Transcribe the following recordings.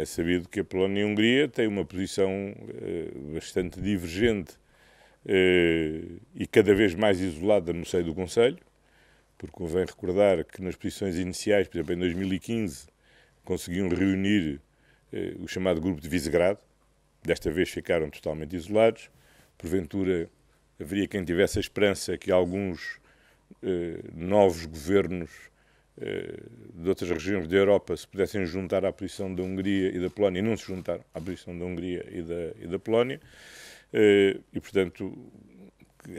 É sabido que a Polónia e a Hungria têm uma posição eh, bastante divergente eh, e cada vez mais isolada no seio do Conselho, porque convém recordar que nas posições iniciais, por exemplo, em 2015, conseguiam reunir eh, o chamado Grupo de Visegrado, desta vez ficaram totalmente isolados. Porventura, haveria quem tivesse a esperança que alguns novos governos eh, de outras regiões da Europa se pudessem juntar à posição da Hungria e da Polónia, e não se juntaram à posição da Hungria e da, e da Polónia, eh, e portanto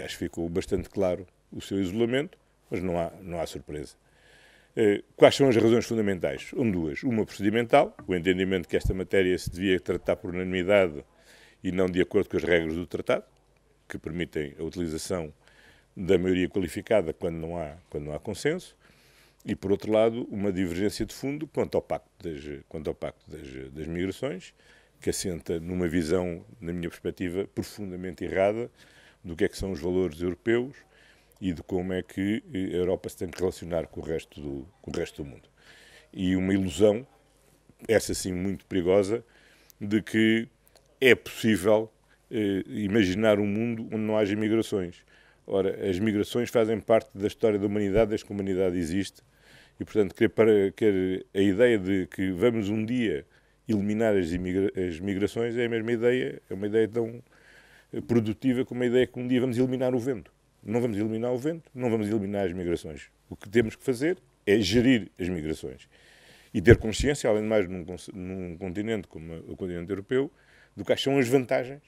acho que ficou bastante claro o seu isolamento, mas não há, não há surpresa. Eh, quais são as razões fundamentais? São duas. Uma procedimental, o entendimento que esta matéria se devia tratar por unanimidade e não de acordo com as regras do tratado, que permitem a utilização da maioria qualificada quando não há, quando não há consenso e, por outro lado, uma divergência de fundo quanto ao Pacto das, quanto ao pacto das, das Migrações, que assenta numa visão, na minha perspectiva, profundamente errada do que é que são os valores europeus e de como é que eh, a Europa se tem que relacionar com o resto do, com o resto do mundo. E uma ilusão, essa sim muito perigosa, de que é possível eh, imaginar um mundo onde não haja imigrações. Ora, as migrações fazem parte da história da humanidade desde que a humanidade existe e, portanto, quer, para, quer a ideia de que vamos um dia eliminar as, imigra, as migrações é a mesma ideia, é uma ideia tão eh, produtiva como a ideia que um dia vamos eliminar o vento. Não vamos eliminar o vento, não vamos eliminar as migrações. O que temos que fazer é gerir as migrações e ter consciência, além de mais, num, num continente como o continente europeu, do quais são as vantagens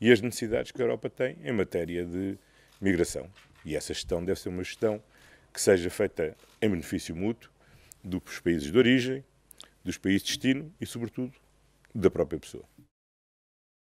e as necessidades que a Europa tem em matéria de migração. E essa gestão deve ser uma gestão que seja feita em benefício mútuo dos países de origem, dos países de destino e, sobretudo, da própria pessoa.